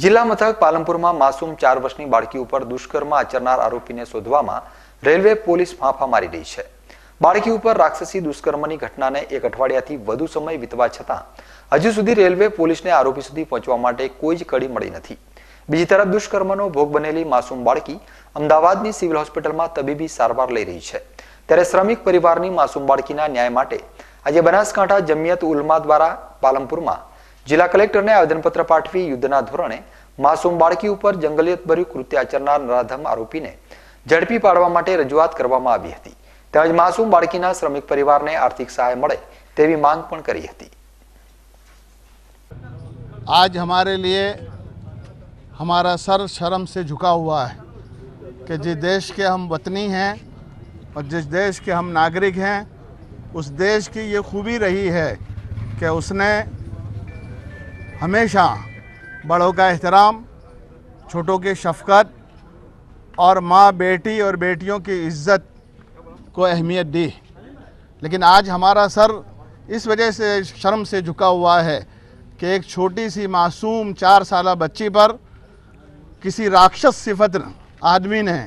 જિલ્લા મથક પાલનપુરમાં માસૂમ ચાર વર્ષની બાળકી ઉપર દુષ્કર્મ આચરનાર આરોપીને શોધવામાં રેલવે પોલીસ ફાંફા મારી રહી છે બાળકી ઉપર રાક્ષસી દુષ્કર્મની ઘટનાને એક અઠવાડિયાથી વધુ સમય વીતવા છતાં હજુ સુધી રેલવે પોલીસને આરોપી સુધી પહોંચવા માટે કોઈ જ કડી મળી નથી બીજી તરફ દુષ્કર્મનો ભોગ બનેલી માસૂમ બાળકી અમદાવાદની સિવિલ હોસ્પિટલમાં તબીબી સારવાર લઈ રહી છે ત્યારે શ્રમિક પરિવારની માસૂમ બાળકીના ન્યાય માટે આજે બનાસકાંઠા જમિયત ઉલ્મા દ્વારા પાલનપુરમાં जिला कलेक्टर ने आवेदन पत्र पाठवी युद्ध धोरण मासूम बाड़की पर जंगलियत भर कृत्य आचरना नराधम आरोपी ने झड़पी पड़वा रजूआत करती मासूम बाड़की श्रमिक परिवार ने आर्थिक सहाय मे ती मांग करी थी आज हमारे लिए हमारा सर शर्म से झुका हुआ है कि जिस देश के हम वतनी हैं और जिस देश के हम नागरिक हैं उस देश की ये खूबी रही है कि उसने हमेशा बड़ों का एहतराम छोटों की शफकत और माँ बेटी और बेटियों की इज्जत को अहमियत दी लेकिन आज हमारा सर इस वजह से शर्म से झुका हुआ है कि एक छोटी सी मासूम चार साल बच्ची पर किसी राक्षस सिफत आदमी ने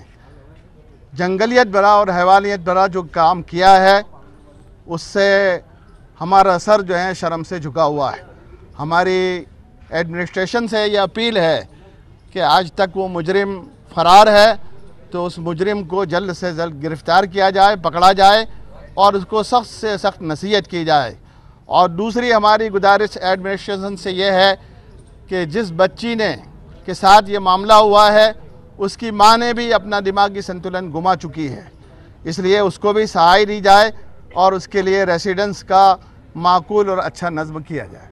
जंगलियत भरा और हैवानियत भरा जो काम किया है उससे हमारा सर जो है शर्म से झुका हुआ है हमारी एडमिनिस्ट्रेशन से ये अपील है कि आज तक वो मुजरिम फरार है तो उस मुजरिम को जल्द से जल्द गिरफ़्तार किया जाए पकड़ा जाए और उसको सख्त से सख्त नसीहत की जाए और दूसरी हमारी गुजारिश एडमिनिस्ट्रेशन से ये है कि जिस बच्ची ने के साथ ये मामला हुआ है उसकी माँ ने भी अपना दिमागी संतुलन गुमा चुकी है इसलिए उसको भी सहाय दी जाए और उसके लिए रेसिडेंस का माकूल और अच्छा नज़म किया जाए